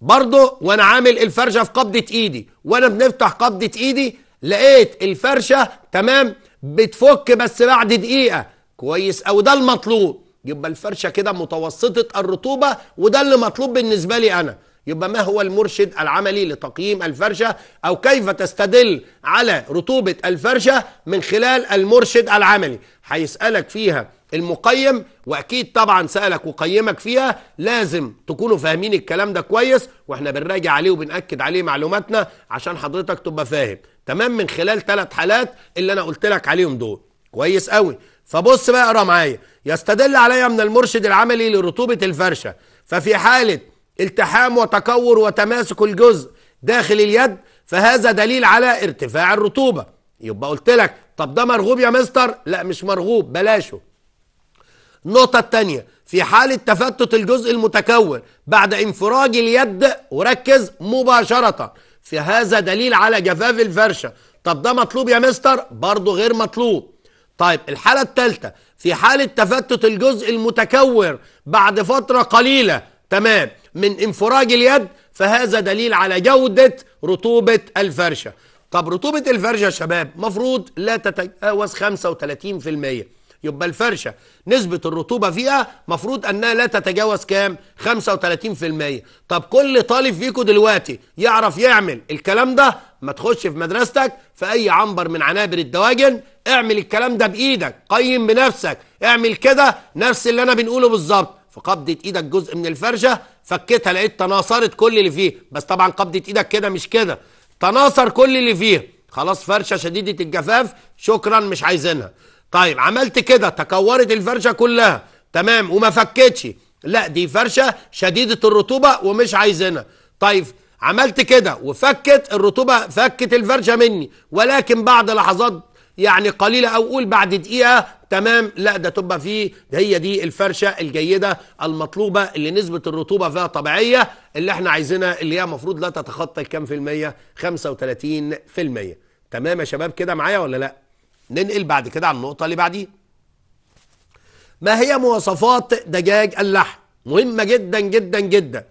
برضو وانا عامل الفرشة في قبضة ايدي وانا بنفتح قبضة ايدي لقيت الفرشه تمام بتفك بس بعد دقيقه كويس او ده المطلوب يبقى الفرشه كده متوسطه الرطوبه وده اللي مطلوب بالنسبه لي انا يبقى ما هو المرشد العملي لتقييم الفرشه او كيف تستدل على رطوبه الفرشه من خلال المرشد العملي هيسالك فيها المقيم واكيد طبعا سالك وقيمك فيها لازم تكونوا فاهمين الكلام ده كويس واحنا بنراجع عليه وبناكد عليه معلوماتنا عشان حضرتك تبقى فاهم تمام من خلال ثلاث حالات اللي انا قلت لك عليهم دول كويس قوي فبص بقى اقرا معايا يستدل عليا من المرشد العملي لرطوبه الفرشه ففي حاله التحام وتكور وتماسك الجزء داخل اليد فهذا دليل على ارتفاع الرطوبه يبقى قلت لك طب ده مرغوب يا مستر لا مش مرغوب بلاشه النقطه الثانيه في حاله تفتت الجزء المتكون بعد انفراج اليد وركز مباشره فهذا دليل على جفاف الفرشة طب ده مطلوب يا مستر برضه غير مطلوب طيب الحالة الثالثة في حالة تفتت الجزء المتكور بعد فترة قليلة تمام من انفراج اليد فهذا دليل على جودة رطوبة الفرشة طب رطوبة الفرشة يا شباب مفروض لا تتجاوز 35% يبقى الفرشة نسبة الرطوبة فيها مفروض أنها لا تتجاوز كام 35% طب كل طالب فيكم دلوقتي يعرف يعمل الكلام ده ما تخش في مدرستك في أي عنبر من عنابر الدواجن اعمل الكلام ده بإيدك قيم بنفسك اعمل كده نفس اللي أنا بنقوله بالظبط فقبضة إيدك جزء من الفرشة فكتها لقيت تناثرت كل اللي فيه بس طبعا قبضة إيدك كده مش كده تناثر كل اللي فيه خلاص فرشة شديدة الجفاف شكرا مش عايزينها طيب عملت كده تكورت الفرشه كلها تمام وما فكتش لا دي فرشه شديده الرطوبه ومش عايزينها طيب عملت كده وفكت الرطوبه فكت الفرشه مني ولكن بعد لحظات يعني قليله او قول بعد دقيقه تمام لا ده تبقى فيه ده هي دي الفرشه الجيده المطلوبه اللي نسبه الرطوبه فيها طبيعيه اللي احنا عايزينها اللي هي المفروض لا تتخطى الكام في الميه 35% تمام يا شباب كده معايا ولا لا ننقل بعد كده على النقطة اللي بعديها ما هي مواصفات دجاج اللحم مهمة جدا جدا جدا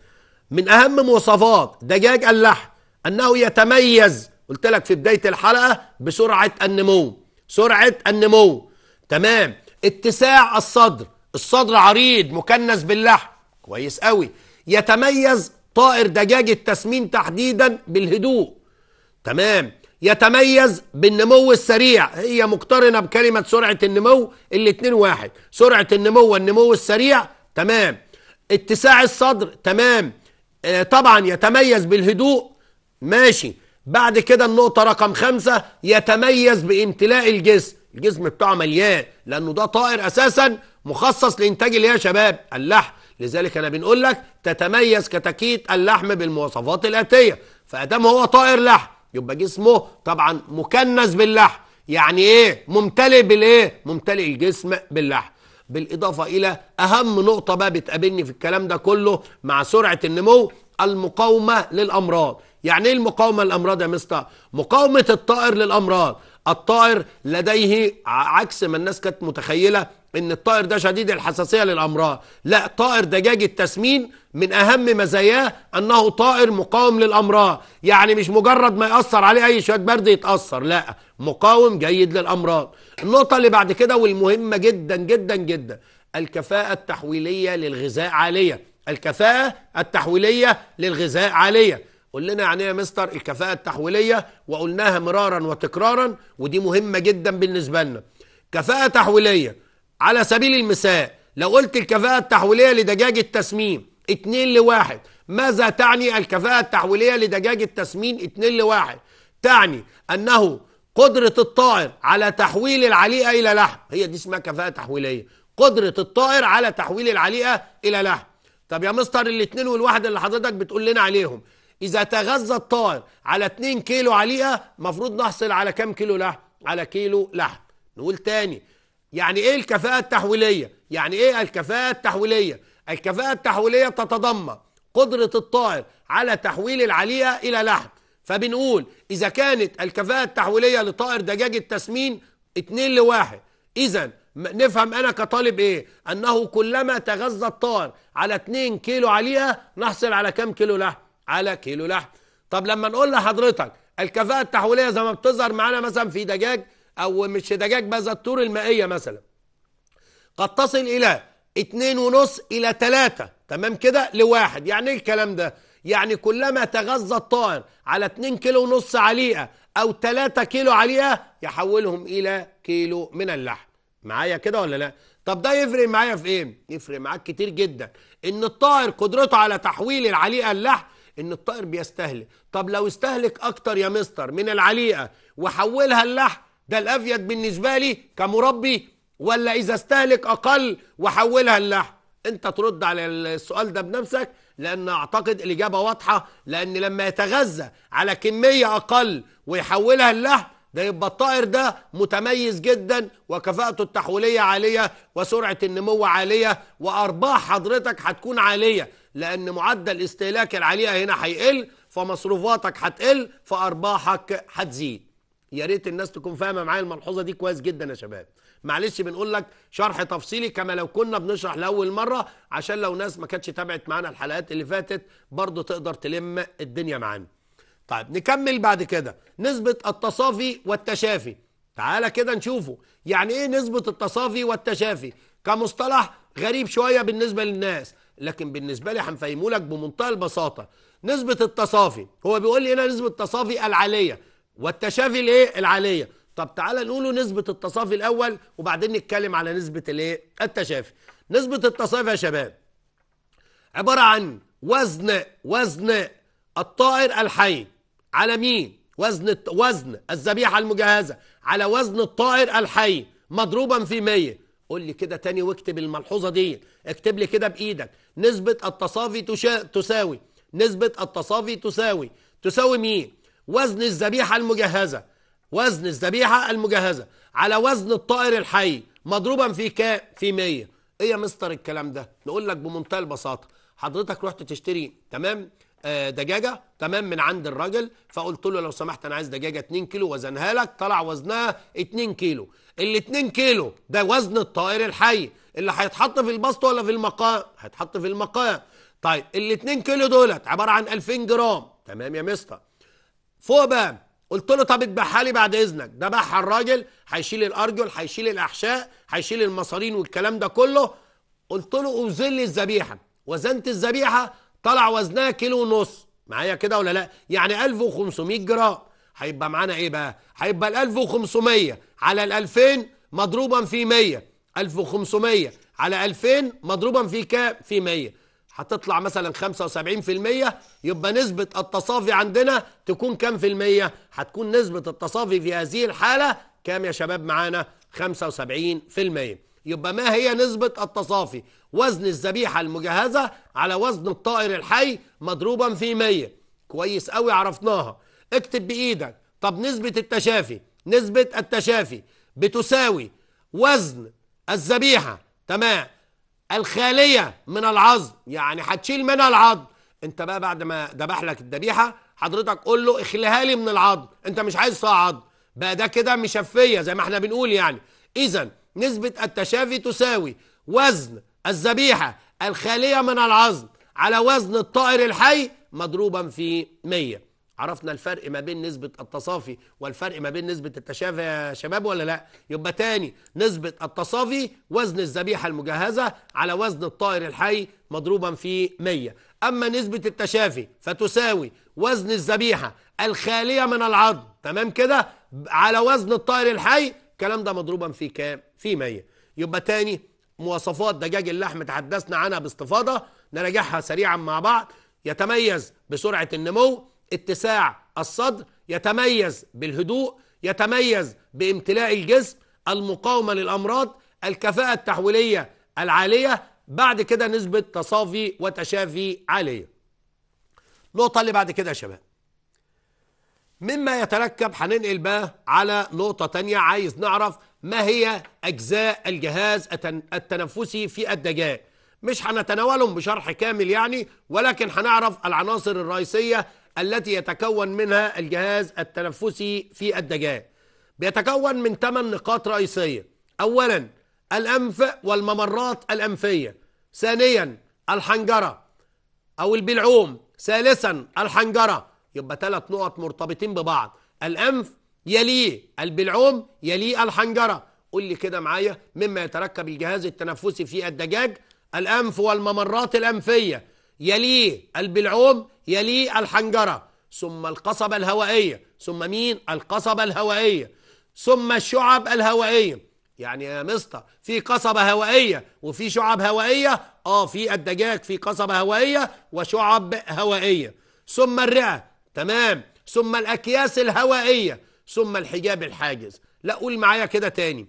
من أهم مواصفات دجاج اللحم أنه يتميز قلت لك في بداية الحلقة بسرعة النمو سرعة النمو تمام اتساع الصدر الصدر عريض مكنس باللحم كويس قوي يتميز طائر دجاج التسمين تحديدا بالهدوء تمام يتميز بالنمو السريع هي مقترنة بكلمة سرعة النمو الاثنين واحد سرعة النمو والنمو السريع تمام اتساع الصدر تمام اه طبعا يتميز بالهدوء ماشي بعد كده النقطة رقم خمسة يتميز بامتلاء الجسم الجسم بتاعه مليان لأنه ده طائر أساسا مخصص لإنتاج اللي هي شباب اللحم لذلك أنا بنقول لك تتميز كتاكيت اللحم بالمواصفات الآتية فأدام هو طائر لحم يبقى جسمه طبعا مكنس باللحم يعني ايه ممتلئ بالايه ممتلئ الجسم باللحم بالاضافه الى اهم نقطه بقى بتقابلني في الكلام ده كله مع سرعه النمو المقاومه للامراض يعني ايه المقاومه للامراض يا مستر مقاومه الطائر للامراض الطائر لديه عكس ما الناس كانت متخيله ان الطائر ده شديد الحساسيه للامراض لا طائر دجاج التسمين من اهم مزاياه انه طائر مقاوم للامراض يعني مش مجرد ما ياثر عليه اي شويه برد يتاثر لا مقاوم جيد للامراض النقطه اللي بعد كده والمهمه جدا جدا جدا الكفاءه التحويليه للغذاء عاليه الكفاءه التحويليه للغذاء عاليه قول لنا يعني ايه يا مستر الكفاءة التحويلية وقلناها مرارا وتكرارا ودي مهمة جدا بالنسبة لنا كفاءة تحويلية على سبيل المثال لو قلت الكفاءة التحويلية لدجاج التسميم 2 لواحد ماذا تعني الكفاءة التحويلية لدجاج التسمين 2 لواحد تعني أنه قدرة الطائر على تحويل العليقة إلى لحم هي دي اسمها كفاءة تحويلية قدرة الطائر على تحويل العليقة إلى لحم طب يا مستر الاتنين والواحد اللي حضرتك بتقول لنا عليهم إذا تغذى الطائر على 2 كيلو عليها المفروض نحصل على كام كيلو لحم؟ على كيلو لحم نقول تاني يعني إيه الكفاءة التحويلية؟ يعني إيه الكفاءة التحويلية؟ الكفاءة التحويلية تتضمن قدرة الطائر على تحويل العليقة إلى لحم فبنقول إذا كانت الكفاءة التحويلية لطائر دجاج التسمين 2 لواحد إذا نفهم أنا كطالب إيه أنه كلما تغذى الطائر على 2 كيلو عليها نحصل على كام كيلو لحم على كيلو لحم طب لما نقول لحضرتك الكفاءة التحويلية زي ما بتظهر معانا مثلا في دجاج أو مش دجاج بس الطور المائية مثلا قد تصل إلى 2.5 إلى 3 تمام كده لواحد يعني إيه الكلام ده؟ يعني كلما تغذى الطائر على 2 كيلو ونص عليقة أو 3 كيلو عليقة يحولهم إلى كيلو من اللحم معايا كده ولا لا؟ طب ده يفرق معايا في إيه؟ يفرق معاك كتير جدا إن الطائر قدرته على تحويل العليقة اللحم ان الطائر بيستهلك طب لو استهلك اكتر يا مستر من العليقه وحولها اللحم ده الافيد بالنسبه لي كمربي ولا اذا استهلك اقل وحولها اللحم انت ترد على السؤال ده بنفسك لان اعتقد الاجابه واضحه لان لما يتغذى على كميه اقل ويحولها اللحم ده يبقى الطائر ده متميز جدا وكفاءته التحويليه عاليه وسرعه النمو عاليه وارباح حضرتك هتكون عاليه لان معدل استهلاك العاليه هنا هيقل فمصروفاتك هتقل فارباحك هتزيد يا ريت الناس تكون فاهمه معايا الملحوظه دي كويس جدا يا شباب معلش بنقول لك شرح تفصيلي كما لو كنا بنشرح لاول مره عشان لو ناس ما كانتش تابعت معانا الحلقات اللي فاتت برضه تقدر تلم الدنيا معانا طيب نكمل بعد كده نسبة التصافي والتشافي تعالى كده نشوفه يعني ايه نسبة التصافي والتشافي كمصطلح غريب شوية بالنسبة للناس لكن بالنسبة لي هنفهمولك بمنتهى البساطة نسبة التصافي هو بيقول لي هنا نسبة التصافي العالية والتشافي الايه العالية طب تعالى نقوله نسبة التصافي الأول وبعدين نتكلم على نسبة الايه التشافي نسبة التصافي يا شباب عبارة عن وزن وزن الطائر الحي على مين وزن وزن الذبيحه المجهزه على وزن الطائر الحي مضروبا في 100 قول لي كده تاني واكتب الملحوظه دي اكتب لي كده بايدك نسبه التصافي تشا... تساوي نسبه التصافي تساوي تساوي مين وزن الذبيحه المجهزه وزن الذبيحه المجهزه على وزن الطائر الحي مضروبا في كام في 100 ايه يا مستر الكلام ده نقول لك بمنتهى البساطه حضرتك رحت تشتري تمام آه، دجاجه تمام من عند الراجل فقلت له لو سمحت انا عايز دجاجه 2 كيلو وزنها لك طلع وزنها 2 كيلو ال 2 كيلو ده وزن الطائر الحي اللي هيتحط في البسط ولا في المقام هيتحط في المقام طيب ال 2 كيلو دولت عباره عن 2000 جرام تمام يا مستر فوق بقى قلت له طب اتبعها لي بعد اذنك ده الراجل هيشيل الارجل هيشيل الاحشاء هيشيل المصارين والكلام ده كله قلت له اوزن لي الذبيحه وزنت الذبيحه طلع وزنها كيلو ونص معايا كده ولا لا يعني 1500 جرام هيبقى معانا ايه بقى هيبقى ال 1500 على ال 2000 مضروبا في 100 1500 على 2000 مضروبا في كام في 100 هتطلع مثلا 75% يبقى نسبة التصافي عندنا تكون كام في المية؟ هتكون نسبة التصافي في هذه الحالة كام يا شباب معانا؟ 75% يبقى ما هي نسبة التصافي؟ وزن الذبيحة المجهزة على وزن الطائر الحي مضروبا في 100 كويس قوي عرفناها اكتب بإيدك طب نسبة التشافي نسبة التشافي بتساوي وزن الذبيحة تمام الخالية من العظم يعني هتشيل منها العظم انت بقى بعد ما ذبح لك الذبيحة حضرتك قول له اخليها لي من العظم انت مش عايز فيها عظم بقى ده كده مشفية زي ما احنا بنقول يعني اذا نسبة التشافي تساوي وزن الذبيحة الخالية من العظم على وزن الطائر الحي مضروبا في 100 عرفنا الفرق ما بين نسبة التصافي والفرق ما بين نسبة التشافي يا شباب ولا لا يبقى تاني نسبة التصافي وزن الذبيحة المجهزة على وزن الطائر الحي مضروبا في 100 أما نسبة التشافي فتساوي وزن الذبيحة الخالية من العظم تمام كده على وزن الطائر الحي الكلام ده مضروبا في كام في 100 يبقى تاني مواصفات دجاج اللحم تحدثنا عنها باستفاضه نراجعها سريعا مع بعض يتميز بسرعه النمو اتساع الصدر يتميز بالهدوء يتميز بامتلاء الجسم المقاومه للامراض الكفاءه التحويليه العاليه بعد كده نسبه تصافي وتشافي عاليه النقطه اللي بعد كده يا شباب مما يتركب هننقل بقى على نقطه تانية عايز نعرف ما هي أجزاء الجهاز التنفسي في الدجاج مش هنتناولهم بشرح كامل يعني ولكن هنعرف العناصر الرئيسية التي يتكون منها الجهاز التنفسي في الدجاج بيتكون من 8 نقاط رئيسية أولا الأنف والممرات الأنفية ثانيا الحنجرة أو البلعوم ثالثا الحنجرة يبقى ثلاث نقط مرتبطين ببعض الأنف يليه البلعوم يليه الحنجرة قول لي كده معايا مما يتركب الجهاز التنفسي في الدجاج الأنف والممرات الأنفية يليه البلعوم يليه الحنجرة ثم القصبة الهوائية ثم مين القصبة الهوائية ثم الشعب الهوائية يعني يا مستر في قصبة هوائية وفي شعب هوائية اه في الدجاج في قصبة هوائية وشعب هوائية ثم الرئة تمام ثم الأكياس الهوائية ثم الحجاب الحاجز لا قول معايا كده تاني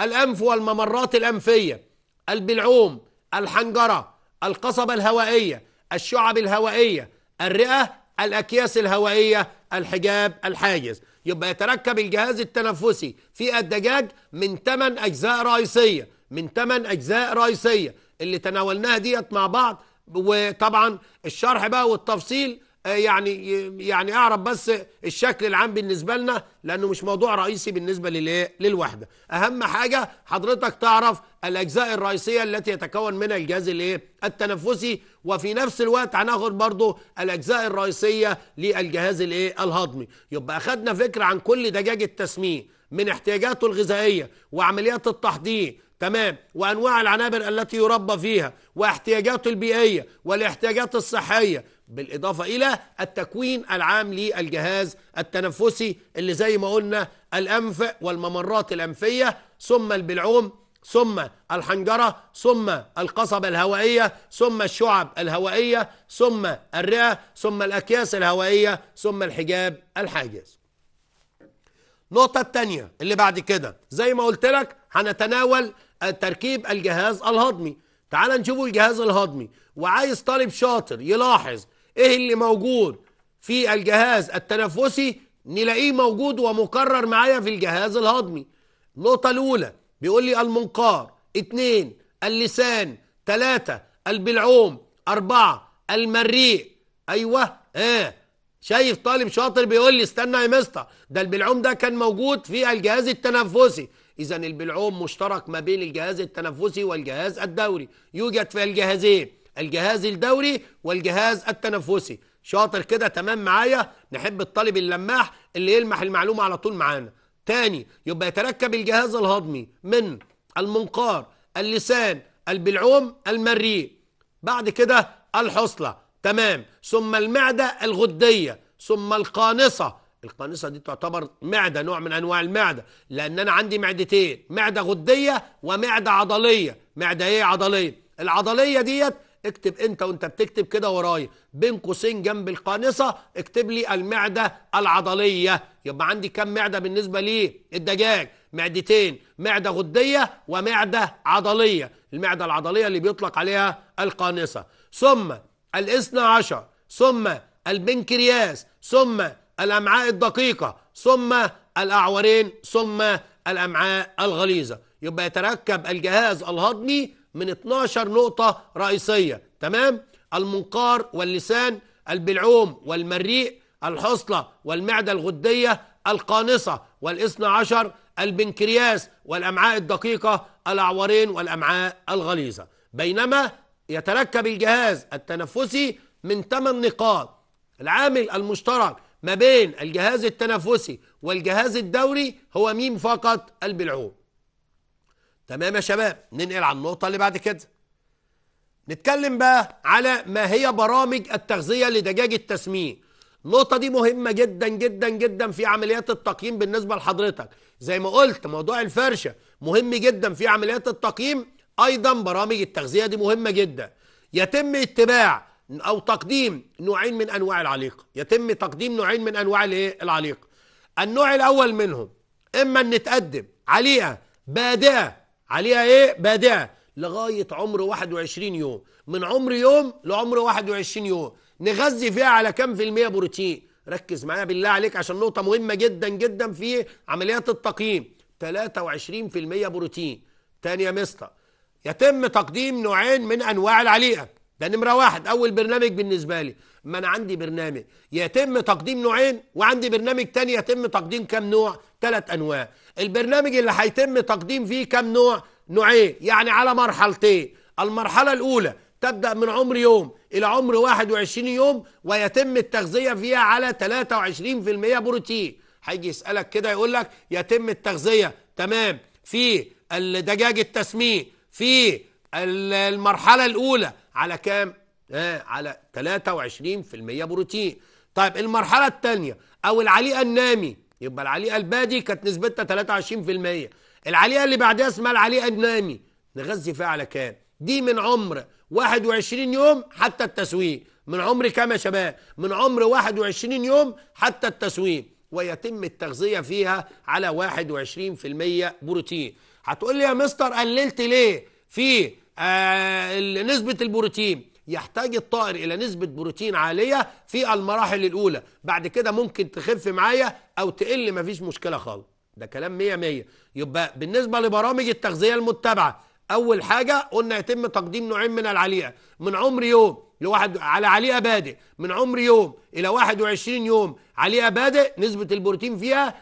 الأنف والممرات الأنفية البلعوم الحنجرة القصبة الهوائية الشعب الهوائية الرئة الأكياس الهوائية الحجاب الحاجز يبقى يتركب الجهاز التنفسي في الدجاج من 8 أجزاء رئيسية من 8 أجزاء رئيسية اللي تناولناها ديت مع بعض وطبعا الشرح بقى والتفصيل آه، يعني يعني اعرف بس الشكل العام بالنسبه لنا لانه مش موضوع رئيسي بالنسبه للايه للوحده اهم حاجه حضرتك تعرف الاجزاء الرئيسيه التي يتكون منها الجهاز الايه التنفسي وفي نفس الوقت هناخد برضو الاجزاء الرئيسيه للجهاز الايه الهضمي يبقى اخدنا فكره عن كل دجاج التسمين من احتياجاته الغذائيه وعمليات التحضير تمام وانواع العنابر التي يربى فيها واحتياجاته البيئيه والاحتياجات الصحيه بالإضافة إلى التكوين العام للجهاز التنفسي اللي زي ما قلنا الأنف والممرات الأنفية ثم البلعوم ثم الحنجرة ثم القصبة الهوائية ثم الشعب الهوائية ثم الرئة ثم الأكياس الهوائية ثم الحجاب الحاجز النقطة الثانية اللي بعد كده زي ما قلت لك هنتناول تركيب الجهاز الهضمي تعال نشوف الجهاز الهضمي وعايز طالب شاطر يلاحظ ايه اللي موجود في الجهاز التنفسي نلاقيه موجود ومكرر معايا في الجهاز الهضمي النقطة الأولى بيقول لي المنقار اتنين اللسان تلاتة البلعوم أربعة المريء أيوة اه شايف طالب شاطر بيقول لي استنى يا مستر ده البلعوم ده كان موجود في الجهاز التنفسي إذا البلعوم مشترك ما بين الجهاز التنفسي والجهاز الدوري يوجد في الجهازين الجهاز الدوري والجهاز التنفسي شاطر كده تمام معايا نحب الطالب اللماح اللي يلمح المعلومة على طول معانا تاني يبقى يتركب الجهاز الهضمي من المنقار اللسان البلعوم المريء بعد كده الحصلة تمام ثم المعدة الغدية ثم القانصة القانصة دي تعتبر معدة نوع من أنواع المعدة لأن أنا عندي معدتين معدة غدية ومعدة عضلية معدة إيه عضلية العضلية ديت اكتب انت وانت بتكتب كده ورايا بين قوسين جنب القانصه اكتب لي المعده العضليه يبقى عندي كم معده بالنسبه للدجاج معدتين معده غديه ومعده عضليه المعده العضليه اللي بيطلق عليها القانصه ثم الاثنى عشر ثم البنكرياس ثم الامعاء الدقيقه ثم الاعورين ثم الامعاء الغليظه يبقى يتركب الجهاز الهضمي من 12 نقطة رئيسية تمام المنقار واللسان البلعوم والمريء الحصلة والمعدة الغدية القانصة والاثنى عشر البنكرياس والأمعاء الدقيقة الأعورين والأمعاء الغليظة بينما يتركب الجهاز التنفسي من 8 نقاط العامل المشترك ما بين الجهاز التنفسي والجهاز الدوري هو ميم فقط البلعوم تمام يا شباب ننقل على النقطة اللي بعد كده نتكلم بقى على ما هي برامج التغذية لدجاج التسمين النقطة دي مهمة جدا جدا جدا في عمليات التقييم بالنسبة لحضرتك زي ما قلت موضوع الفرشة مهم جدا في عمليات التقييم أيضا برامج التغذية دي مهمة جدا يتم اتباع أو تقديم نوعين من أنواع العليقة يتم تقديم نوعين من أنواع العليقة النوع الأول منهم إما أن تقدم عليقة بادئة عليها ايه بادعه لغايه عمر 21 يوم من عمر يوم لعمر 21 يوم نغذي فيها على كام في المية بروتين ركز معايا بالله عليك عشان نقطة مهمة جدا جدا في عمليات التقييم 23% بروتين تاني يا مستر يتم تقديم نوعين من أنواع العليقة ده نمرة واحد أول برنامج بالنسبة لي ما أنا عندي برنامج يتم تقديم نوعين وعندي برنامج تاني يتم تقديم كم نوع ثلاث أنواع البرنامج اللي هيتم تقديم فيه كم نوع نوعين يعني على مرحلتين المرحلة الأولى تبدأ من عمر يوم إلى عمر 21 يوم ويتم التغذية فيها على 23% بروتين هيجي يسألك كده يقول لك يتم التغذية تمام في الدجاج التسمين في المرحلة الأولى على كام آه على 23% بروتين طيب المرحلة الثانية أو العليقة النامي يبقى العليقة البادي كانت نسبتها 23% العليقة اللي بعدها اسمها العليقة النامي نغذي فيها على كام دي من عمر 21 يوم حتى التسويق من عمر كام يا شباب من عمر 21 يوم حتى التسويق ويتم التغذية فيها على 21% بروتين هتقول لي يا مستر قللت ليه في آه، نسبة البروتين يحتاج الطائر إلى نسبة بروتين عالية في المراحل الأولى بعد كده ممكن تخف معايا أو تقل مفيش مشكلة خالص ده كلام 100 100 يبقى بالنسبة لبرامج التغذية المتبعة أول حاجة قلنا يتم تقديم نوعين من العليقة من عمر يوم لواحد على عليقة بادئ من عمر يوم إلى 21 يوم عليقة بادئ نسبة البروتين فيها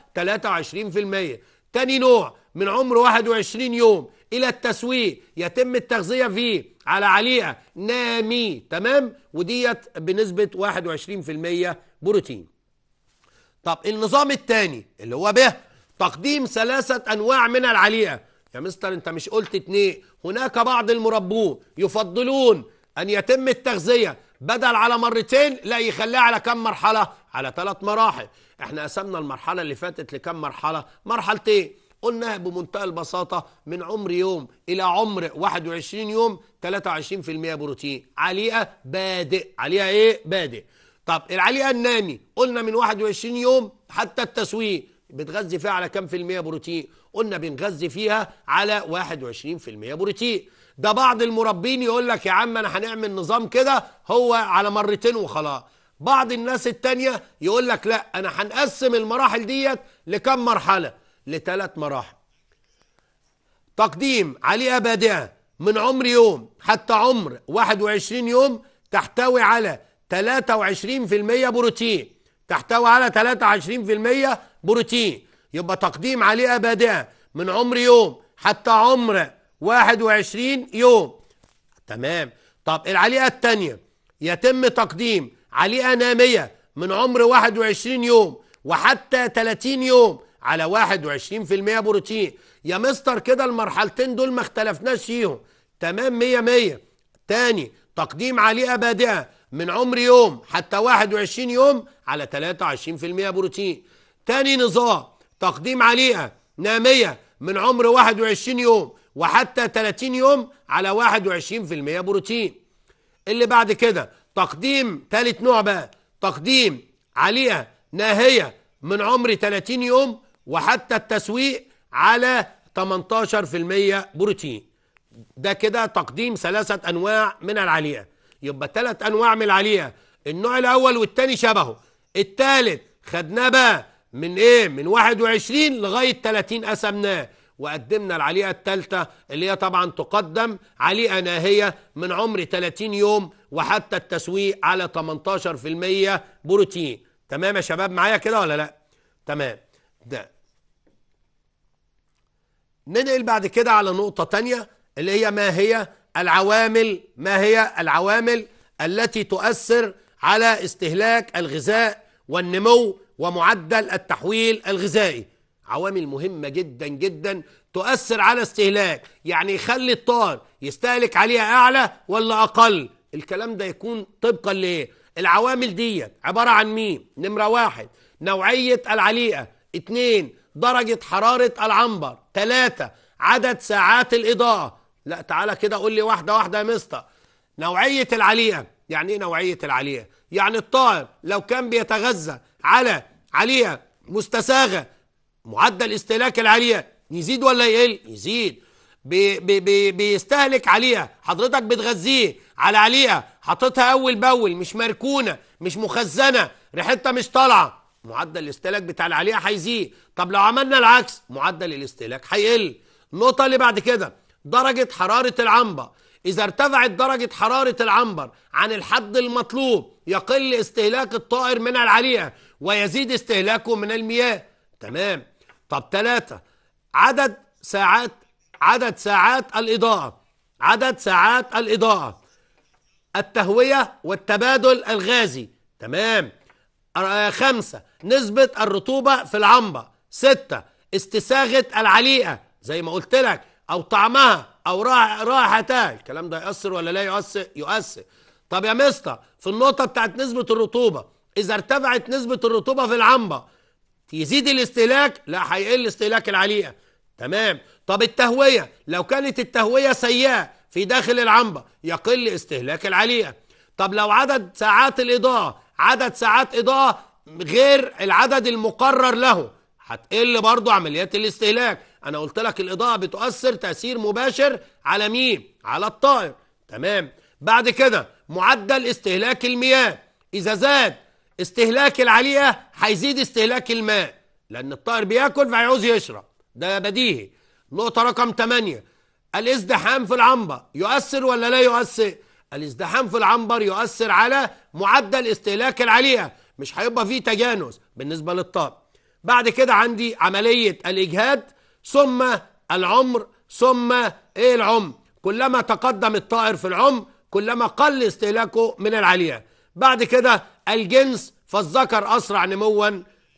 23% تاني نوع من عمر 21 يوم الى التسويق يتم التغذيه فيه على عليقه نامي تمام وديت بنسبه 21% بروتين طب النظام الثاني اللي هو به تقديم ثلاثه انواع من العليقه يا مستر انت مش قلت اتنين هناك بعض المربون يفضلون ان يتم التغذيه بدل على مرتين لا يخليها على كم مرحله على ثلاث مراحل احنا قسمنا المرحله اللي فاتت لكم مرحله مرحلتين قلناها بمنتهى البساطة من عمر يوم إلى عمر 21 يوم 23% بروتين عليقة بادئ عليها إيه بادئ طب العليقة النامي قلنا من 21 يوم حتى التسويق بتغذي فيها على كام في المية بروتين قلنا بنغذي فيها على 21 في المية بروتين ده بعض المربين يقول لك يا عم أنا هنعمل نظام كده هو على مرتين وخلاص بعض الناس التانية يقول لك لا أنا هنقسم المراحل ديت لكم مرحلة لثلاث مراحل تقديم عليه بادئة من عمر يوم حتى عمر 21 يوم تحتوي على 23% بروتين تحتوي على 23% بروتين يبقى تقديم عليه بادئة من عمر يوم حتى عمر 21 يوم تمام طب العليقة الثانية يتم تقديم عليقة نامية من عمر 21 يوم وحتى 30 يوم على 21% بروتين يا مستر كده المرحلتين دول ما اختلفناش فيهم تمام 100 100 تاني تقديم عليقه بادئه من عمر يوم حتى 21 يوم على 23% بروتين تاني نظام تقديم عليقه ناميه من عمر 21 يوم وحتى 30 يوم على 21% بروتين اللي بعد كده تقديم تالت نوع بقى تقديم عليها ناهية من عمر 30 يوم وحتى التسويق على 18% بروتين ده كده تقديم ثلاثة أنواع من العليقة يبقى ثلاث أنواع من العليقة النوع الأول والتاني شبهه الثالث خدناه بقى من إيه من 21 لغاية 30 قسمناه وقدمنا العليقة الثالثة اللي هي طبعا تقدم عليقة ناهية من عمر 30 يوم وحتى التسويق على 18% بروتين تمام يا شباب معايا كده ولا لا تمام ده ننقل بعد كده على نقطة تانية اللي هي ما هي العوامل ما هي العوامل التي تؤثر على استهلاك الغذاء والنمو ومعدل التحويل الغذائي عوامل مهمة جدا جدا تؤثر على استهلاك يعني يخلي الطار يستهلك عليها أعلى ولا أقل الكلام ده يكون طبقا لإيه العوامل دي عبارة عن مين نمرة واحد نوعية العليقة اتنين درجة حرارة العنبر ثلاثة عدد ساعات الإضاءة لا تعالى كده قول لي واحدة واحدة يا مستر نوعية العليقة يعني ايه نوعية العليقة يعني الطائر لو كان بيتغذى على عليقة مستساغة معدل استهلاك العليقة يزيد ولا يقل يزيد بي بي بي بيستهلك عليها حضرتك بتغذيه على عليها حطيتها اول باول مش مركونه مش مخزنه ريحتها مش طالعه معدل الاستهلاك بتاع العاليه هيزيد طب لو عملنا العكس معدل الاستهلاك هيقل النقطه اللي بعد كده درجه حراره العنبر إذا ارتفعت درجة حرارة العنبر عن الحد المطلوب يقل استهلاك الطائر من العليقة ويزيد استهلاكه من المياه تمام طب ثلاثة عدد ساعات عدد ساعات الإضاءة عدد ساعات الإضاءة التهوية والتبادل الغازي تمام آه، خمسة نسبة الرطوبة في العنبة ستة استساغة العليقة زي ما قلت لك أو طعمها أو راحتها الكلام ده يؤثر ولا لا يؤثر يؤثر طب يا مستر في النقطة بتاعت نسبة الرطوبة إذا ارتفعت نسبة الرطوبة في العنبة يزيد الاستهلاك لا هيقل استهلاك العليقة تمام طب التهوية لو كانت التهوية سيئة في داخل العنبة يقل استهلاك العليقة طب لو عدد ساعات الإضاءة عدد ساعات إضاءة غير العدد المقرر له هتقل برضو عمليات الاستهلاك أنا قلت لك الإضاءة بتؤثر تأثير مباشر على مين؟ على الطائر تمام بعد كده معدل استهلاك المياه إذا زاد استهلاك العليقة هيزيد استهلاك الماء لأن الطائر بياكل فهيعوز يشرب ده بديهي نقطة رقم 8 الازدحام في العنبة يؤثر ولا لا يؤثر؟ الازدحام في العنبر يؤثر على معدل استهلاك العليقه مش هيبقى فيه تجانس بالنسبه للطالب بعد كده عندي عمليه الاجهاد ثم العمر ثم ايه العمر كلما تقدم الطائر في العمر كلما قل استهلاكه من العليقه بعد كده الجنس فالذكر اسرع نموا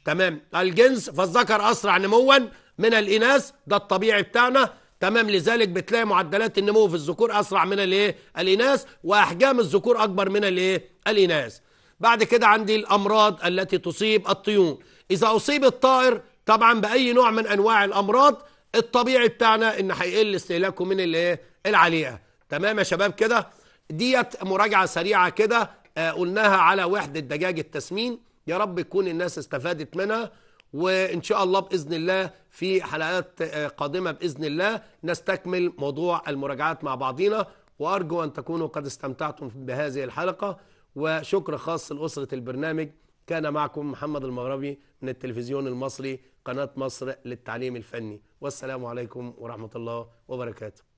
تمام الجنس فالذكر اسرع نموا من الاناث ده الطبيعي بتاعنا تمام لذلك بتلاقي معدلات النمو في الذكور اسرع من الايه الاناث واحجام الذكور اكبر من الايه الاناث بعد كده عندي الامراض التي تصيب الطيور اذا اصيب الطائر طبعا باي نوع من انواع الامراض الطبيعي بتاعنا ان هيقل استهلاكه من الايه العليقه تمام يا شباب كده ديت مراجعه سريعه كده آه، قلناها على وحده دجاج التسمين يا رب تكون الناس استفادت منها وإن شاء الله بإذن الله في حلقات آه، قادمة بإذن الله نستكمل موضوع المراجعات مع بعضينا وأرجو أن تكونوا قد استمتعتم بهذه الحلقة وشكر خاص لأسرة البرنامج كان معكم محمد المغربي من التلفزيون المصري قناة مصر للتعليم الفني والسلام عليكم ورحمة الله وبركاته